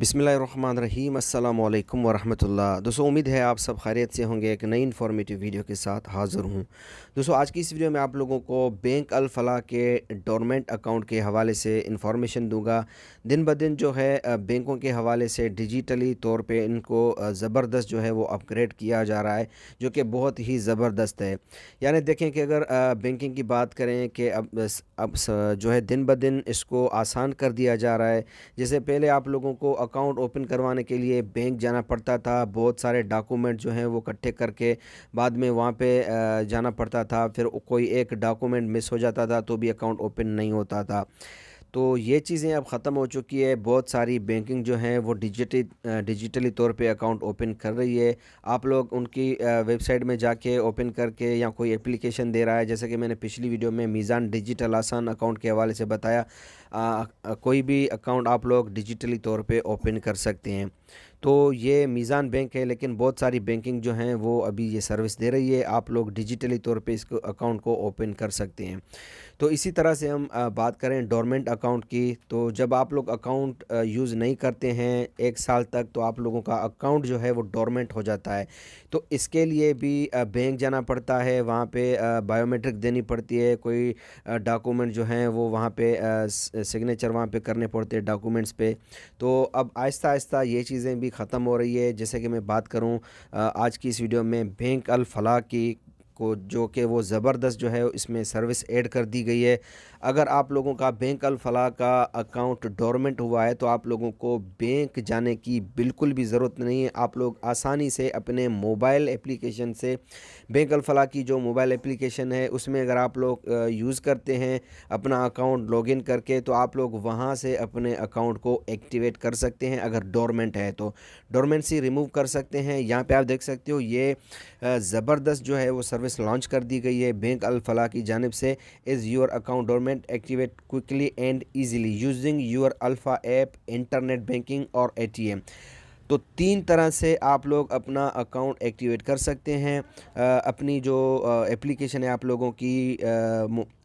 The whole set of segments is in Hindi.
बिसमीम् अल्लाम वरहमतुल्ला दोस्तों उम्मीद है आप सब खैरियत से होंगे एक नई इन्फॉर्मेटिव वीडियो के साथ हाज़िर हूँ दोस्तों आज की इस वीडियो में आप लोगों को बैंक अलफला के डोरमेंट अकाउंट के हवाले से इन्फॉर्मेशन दूंगा दिन ब दिन जो है बैंकों के हवाले से डिजिटली तौर पे इनको ज़बरदस्त जो है वो अपग्रेड किया जा रहा है जो कि बहुत ही ज़बरदस्त है यानी देखें कि अगर बैंकिंग की बात करें कि अब अब जो है दिन ब दिन इसको आसान कर दिया जा रहा है जैसे पहले आप लोगों को अकाउंट ओपन करवाने के लिए बैंक जाना पड़ता था बहुत सारे डॉक्यूमेंट जो हैं वो इकट्ठे करके बाद में वहाँ पे जाना पड़ता था फिर कोई एक डॉक्यूमेंट मिस हो जाता था तो भी अकाउंट ओपन नहीं होता था तो ये चीज़ें अब ख़त्म हो चुकी है बहुत सारी बैंकिंग जो हैं वो डिजिटली डिजिटली तौर पे अकाउंट ओपन कर रही है आप लोग उनकी वेबसाइट में जाके ओपन करके या कोई एप्लीकेशन दे रहा है जैसे कि मैंने पिछली वीडियो में मीज़ान डिजिटल आसान अकाउंट के हवाले से बताया आ, कोई भी अकाउंट आप लोग डिजिटली तौर पर ओपन कर सकते हैं तो ये मीज़ान बैंक है लेकिन बहुत सारी बैंकिंग जो हैं वो अभी ये सर्विस दे रही है आप लोग डिजिटली तौर पे इसको अकाउंट को ओपन कर सकते हैं तो इसी तरह से हम बात करें डोरमेंट अकाउंट की तो जब आप लोग अकाउंट यूज़ नहीं करते हैं एक साल तक तो आप लोगों का अकाउंट जो है वो डोरमेंट हो जाता है तो इसके लिए भी बैंक जाना पड़ता है वहाँ पर बायोमेट्रिक देनी पड़ती है कोई डॉक्यूमेंट जो हैं वो वहाँ पर सिग्नेचर वहाँ पर करने पड़ते हैं डॉक्यूमेंट्स पर तो अब आहिस्ता आहिस्ता ये चीज़ें भी ख़त्म हो रही है जैसे कि मैं बात करूं आज की इस वीडियो में बैंक अल फलाह की को जो कि वो ज़बरदस्त जो है इसमें सर्विस ऐड कर दी गई है अगर आप लोगों का बैंक अलफला का अकाउंट डोरमेंट हुआ है तो आप लोगों को बैंक जाने की बिल्कुल भी ज़रूरत नहीं है आप लोग आसानी से अपने मोबाइल एप्लीकेशन से बैंक अलफला की जो मोबाइल एप्लीकेशन है उसमें अगर आप लोग यूज़ करते हैं अपना अकाउंट इन करके तो आप लोग वहाँ से अपने अकाउंट को एक्टिवेट कर सकते हैं अगर डोरमेंट है तो डोरमेंसी रिमूव कर सकते हैं यहाँ पर आप देख सकते हो ये ज़बरदस्त जो है वो सर्विस सर्विस लॉन्च कर दी गई है बैंक अलफला की जानब से is your account dormant activate quickly and easily using your Alfa app internet banking और ए तो तीन तरह से आप लोग अपना अकाउंट एक्टिवेट कर सकते हैं अपनी जो एप्लीकेशन है आप लोगों की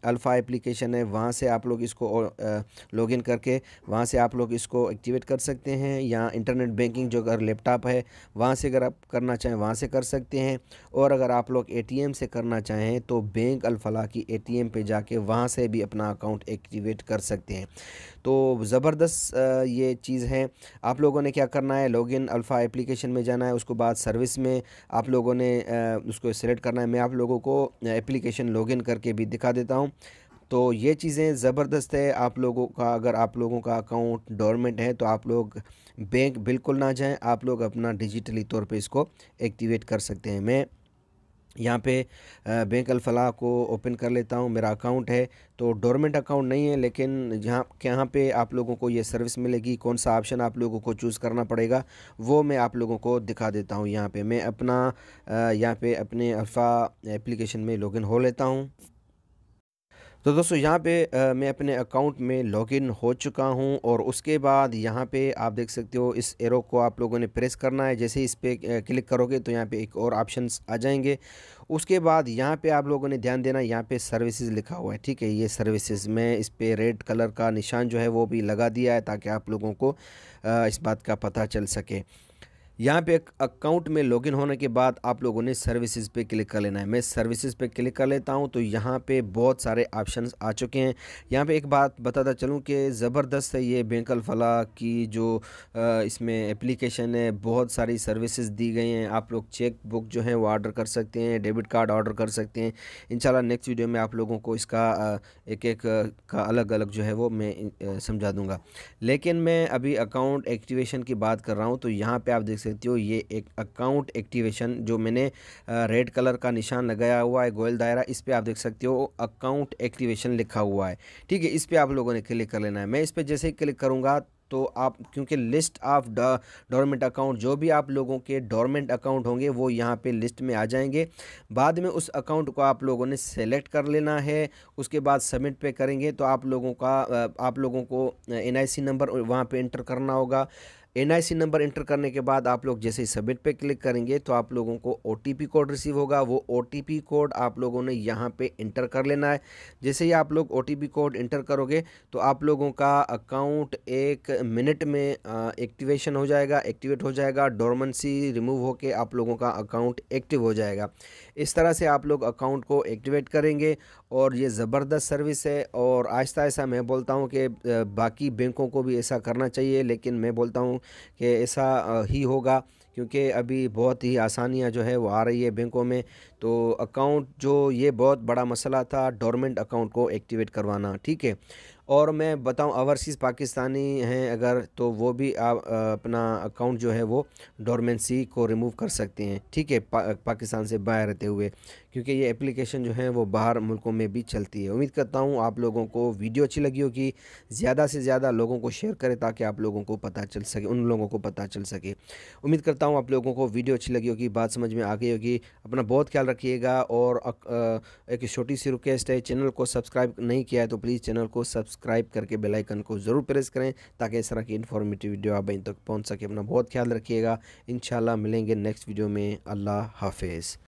अल्फ़ा एप्लीकेशन है वहाँ से आप लोग इसको लॉगिन करके वहाँ से आप लोग इसको एक्टिवेट कर सकते हैं या इंटरनेट बैंकिंग जो अगर लैपटॉप है वहाँ से अगर आप करना चाहें वहाँ से कर सकते हैं और अगर आप लोग ए से करना चाहें तो बैंक अलफला की ए एम पर जाके वहाँ से भी अपना अकाउंट एक्टिवेट कर सकते हैं तो ज़बरदस्त ये चीज़ है आप लोगों ने क्या करना है लॉगिन लॉगिन अल्फ़ा एप्लीकेशन में जाना है उसके बाद सर्विस में आप लोगों ने उसको सेलेक्ट करना है मैं आप लोगों को एप्लीकेशन लॉगिन करके भी दिखा देता हूँ तो ये चीज़ें ज़बरदस्त है आप लोगों का अगर आप लोगों का अकाउंट डोरमेंट है तो आप लोग बैंक बिल्कुल ना जाएं आप लोग अपना डिजिटली तौर पे इसको एक्टिवेट कर सकते हैं मैं यहाँ पे बैंक अलफला को ओपन कर लेता हूँ मेरा अकाउंट है तो डोरमेंट अकाउंट नहीं है लेकिन जहाँ यहाँ पे आप लोगों को ये सर्विस मिलेगी कौन सा ऑप्शन आप लोगों को चूज़ करना पड़ेगा वो मैं आप लोगों को दिखा देता हूँ यहाँ पे मैं अपना यहाँ पे अपने अल्फ़ा एप्लीकेशन में लॉगिन हो लेता हूँ तो दोस्तों यहाँ पे आ, मैं अपने अकाउंट में लॉगिन हो चुका हूँ और उसके बाद यहाँ पे आप देख सकते हो इस एरो को आप लोगों ने प्रेस करना है जैसे ही इस पर क्लिक करोगे तो यहाँ पे एक और ऑप्शंस आ जाएंगे उसके बाद यहाँ पे आप लोगों ने ध्यान देना यहाँ पे सर्विसेज लिखा हुआ है ठीक है ये सर्विसेज में इस पर रेड कलर का निशान जो है वो भी लगा दिया है ताकि आप लोगों को आ, इस बात का पता चल सके यहाँ पे अकाउंट में लॉगिन होने के बाद आप लोगों ने सर्विसेज पे क्लिक कर लेना है मैं सर्विसेज पे क्लिक कर लेता हूँ तो यहाँ पे बहुत सारे ऑप्शंस आ चुके हैं यहाँ पे एक बात बताता चलूँ कि ज़बरदस्त है ये बैंकल फला की जो इसमें एप्लीकेशन है बहुत सारी सर्विसेज दी गई हैं आप लोग चेक बुक जो है वो ऑर्डर कर सकते हैं डेबिट कार्ड ऑर्डर कर सकते हैं इन नेक्स्ट वीडियो में आप लोगों को इसका एक एक का अलग अलग जो है वो मैं समझा दूँगा लेकिन मैं अभी अकाउंट एक्टिवेशन की बात कर रहा हूँ तो यहाँ पर आप देख सकते हो ये एक अकाउंट एक्टिवेशन जो मैंने रेड कलर का निशान लगाया हुआ है गोयल दायरा इस पर आप देख सकते हो अकाउंट एक्टिवेशन लिखा हुआ है ठीक है इस पर आप लोगों ने क्लिक कर लेना है मैं इस पर जैसे ही क्लिक करूँगा तो आप क्योंकि लिस्ट ऑफ डॉर्मेंट अकाउंट जो भी आप लोगों के डॉर्मेंट अकाउंट होंगे वो यहाँ पे लिस्ट में आ जाएंगे बाद में उस अकाउंट को आप लोगों ने सेलेक्ट कर लेना है उसके बाद सबमिट पे करेंगे तो आप लोगों का आप लोगों को एनआईसी नंबर वहाँ पे एंटर करना होगा एनआईसी नंबर एंटर करने के बाद आप लोग जैसे ही सबमिट पे क्लिक करेंगे तो आप लोगों को ओ कोड रिसीव होगा वो ओ कोड आप लोगों ने यहाँ पे इंटर कर लेना है जैसे ही आप लोग ओ कोड इंटर करोगे तो आप लोगों का अकाउंट एक मिनट में एक्टिवेशन हो जाएगा एक्टिवेट हो जाएगा डोरमेंसी रिमूव होकर आप लोगों का अकाउंट एक्टिव हो जाएगा इस तरह से आप लोग अकाउंट को एक्टिवेट करेंगे और ये ज़बरदस्त सर्विस है और आहिस्ता आहिस्ता मैं बोलता हूँ कि बाकी बैंकों को भी ऐसा करना चाहिए लेकिन मैं बोलता हूँ कि ऐसा ही होगा क्योंकि अभी बहुत ही आसानियाँ जो है वो आ रही है बैंकों में तो अकाउंट जो ये बहुत बड़ा मसला था डोरमेंट अकाउंट को एक्टिवेट करवाना ठीक है और मैं बताऊं ओवरसीज़ पाकिस्तानी हैं अगर तो वो भी आप अपना अकाउंट जो है वो डोरमेंसी को रिमूव कर सकते हैं ठीक है पा, पाकिस्तान से बाहर रहते हुए क्योंकि ये एप्लीकेशन जो है वो बाहर मुल्कों में भी चलती है उम्मीद करता हूँ आप लोगों को वीडियो अच्छी लगी होगी ज़्यादा से ज़्यादा लोगों को शेयर करें ताकि आप लोगों को पता चल सके उन लोगों को पता चल सके उम्मीद करता हूँ आप लोगों को वीडियो अच्छी लगी होगी बात समझ में आ गई होगी अपना बहुत ख्याल रखिएगा और एक छोटी सी रिक्वेस्ट है चैनल को सब्सक्राइब नहीं किया है तो प्लीज़ चैनल को सब्सक्राइब सब्सक्राइब करके बेल आइकन को ज़रूर प्रेस करें ताकि इस तरह की इन्फॉर्मेटिव वीडियो आप इन तक पहुंच सके अपना बहुत ख्याल रखिएगा इन मिलेंगे नेक्स्ट वीडियो में अल्लाह हाफिज़